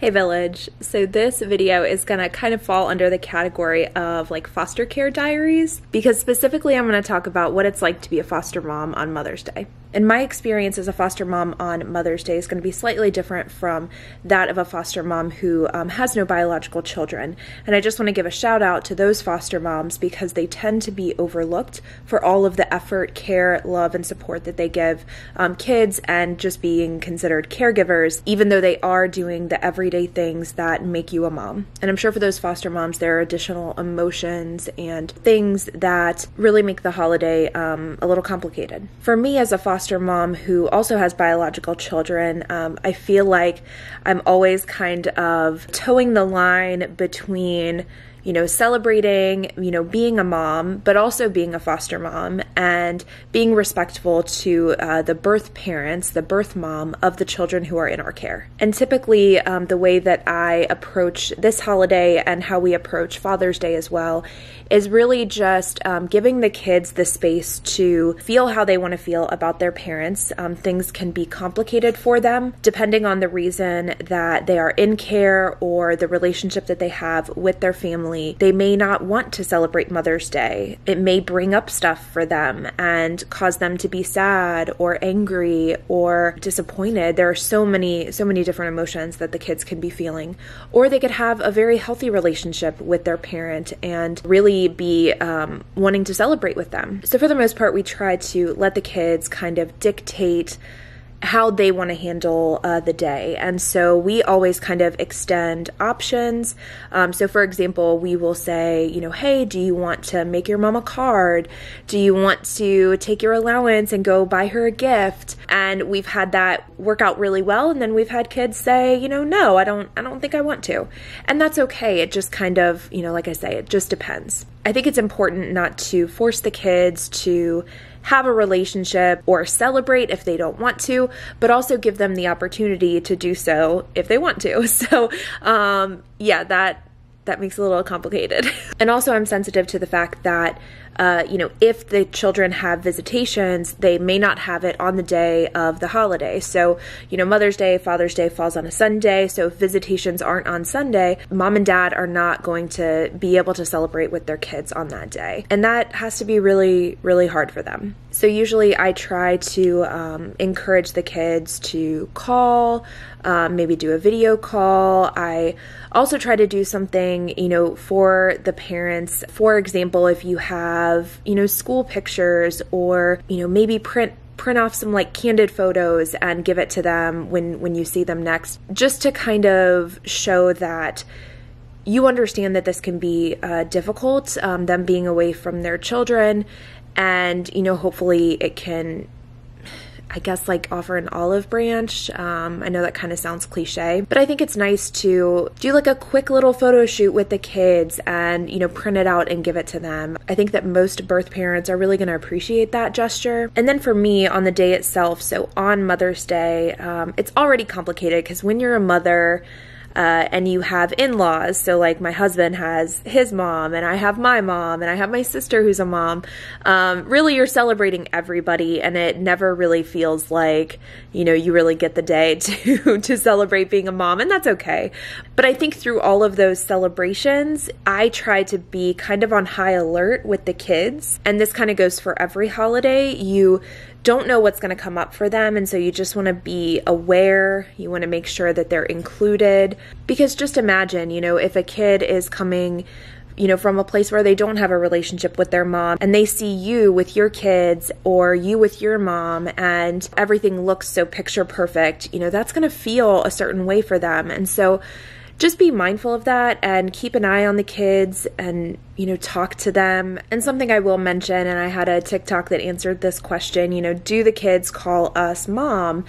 Hey Village. So this video is gonna kind of fall under the category of like foster care diaries because specifically I'm gonna talk about what it's like to be a foster mom on Mother's Day and my experience as a foster mom on Mother's Day is going to be slightly different from that of a foster mom who um, has no biological children. And I just want to give a shout out to those foster moms because they tend to be overlooked for all of the effort, care, love, and support that they give um, kids and just being considered caregivers, even though they are doing the everyday things that make you a mom. And I'm sure for those foster moms, there are additional emotions and things that really make the holiday um, a little complicated. For me, as a foster foster mom who also has biological children, um, I feel like I'm always kind of towing the line between you know, celebrating, you know, being a mom, but also being a foster mom and being respectful to uh, the birth parents, the birth mom of the children who are in our care. And typically, um, the way that I approach this holiday and how we approach Father's Day as well is really just um, giving the kids the space to feel how they want to feel about their parents. Um, things can be complicated for them depending on the reason that they are in care or the relationship that they have with their family family, they may not want to celebrate Mother's Day. It may bring up stuff for them and cause them to be sad or angry or disappointed. There are so many, so many different emotions that the kids can be feeling. Or they could have a very healthy relationship with their parent and really be um, wanting to celebrate with them. So, for the most part, we try to let the kids kind of dictate how they want to handle uh, the day. And so we always kind of extend options. Um, so, for example, we will say, you know, hey, do you want to make your mom a card? Do you want to take your allowance and go buy her a gift? And we've had that work out really well. And then we've had kids say, you know, no, I don't, I don't think I want to. And that's okay. It just kind of, you know, like I say, it just depends. I think it's important not to force the kids to have a relationship or celebrate if they don't want to, but also give them the opportunity to do so if they want to. So, um, yeah, that that makes it a little complicated. and also, I'm sensitive to the fact that, uh, you know, if the children have visitations, they may not have it on the day of the holiday. So, you know, Mother's Day, Father's Day falls on a Sunday. So, if visitations aren't on Sunday, mom and dad are not going to be able to celebrate with their kids on that day. And that has to be really, really hard for them so usually I try to um, encourage the kids to call, um, maybe do a video call. I also try to do something, you know, for the parents. For example, if you have, you know, school pictures or, you know, maybe print print off some like candid photos and give it to them when when you see them next just to kind of show that you understand that this can be uh, difficult, um, them being away from their children, and you know hopefully it can I guess like offer an olive branch. Um, I know that kind of sounds cliche, but I think it's nice to do like a quick little photo shoot with the kids and, you know, print it out and give it to them. I think that most birth parents are really going to appreciate that gesture. And then for me on the day itself, so on Mother's Day, um, it's already complicated because when you're a mother, uh, and you have in laws. So, like, my husband has his mom, and I have my mom, and I have my sister who's a mom. Um, really, you're celebrating everybody, and it never really feels like, you know, you really get the day to, to celebrate being a mom, and that's okay. But I think through all of those celebrations, I try to be kind of on high alert with the kids. And this kind of goes for every holiday. You, don't know what's going to come up for them. And so you just want to be aware. You want to make sure that they're included. Because just imagine, you know, if a kid is coming you know, from a place where they don't have a relationship with their mom and they see you with your kids or you with your mom and everything looks so picture perfect, you know, that's going to feel a certain way for them. And so just be mindful of that and keep an eye on the kids and, you know, talk to them. And something I will mention, and I had a TikTok that answered this question, you know, do the kids call us mom?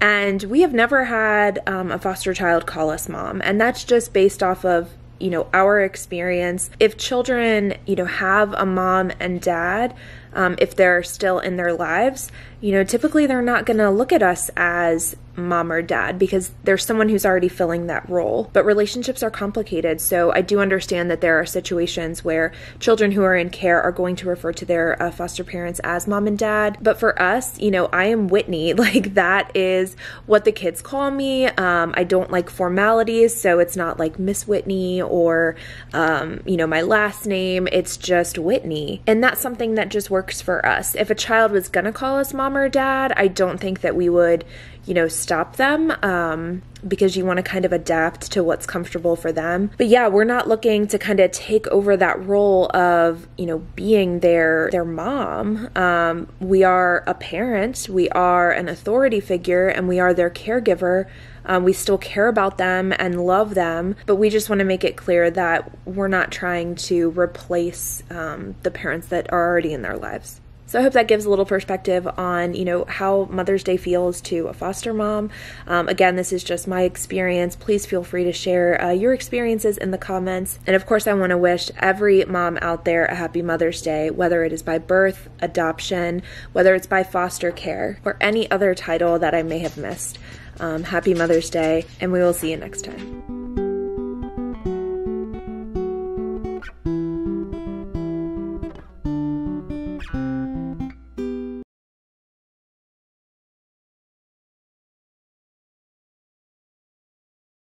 And we have never had um, a foster child call us mom. And that's just based off of you know our experience if children you know have a mom and dad um, if they're still in their lives, you know, typically they're not going to look at us as mom or dad because there's someone who's already filling that role. But relationships are complicated. So I do understand that there are situations where children who are in care are going to refer to their uh, foster parents as mom and dad. But for us, you know, I am Whitney. Like that is what the kids call me. Um, I don't like formalities. So it's not like Miss Whitney or, um, you know, my last name. It's just Whitney. And that's something that just works works for us. If a child was going to call us mom or dad, I don't think that we would you know, stop them um, because you want to kind of adapt to what's comfortable for them. But yeah, we're not looking to kind of take over that role of, you know, being their their mom. Um, we are a parent, we are an authority figure, and we are their caregiver. Um, we still care about them and love them, but we just want to make it clear that we're not trying to replace um, the parents that are already in their lives. So I hope that gives a little perspective on, you know, how Mother's Day feels to a foster mom. Um, again, this is just my experience. Please feel free to share uh, your experiences in the comments. And of course, I want to wish every mom out there a happy Mother's Day, whether it is by birth, adoption, whether it's by foster care, or any other title that I may have missed. Um, happy Mother's Day, and we will see you next time.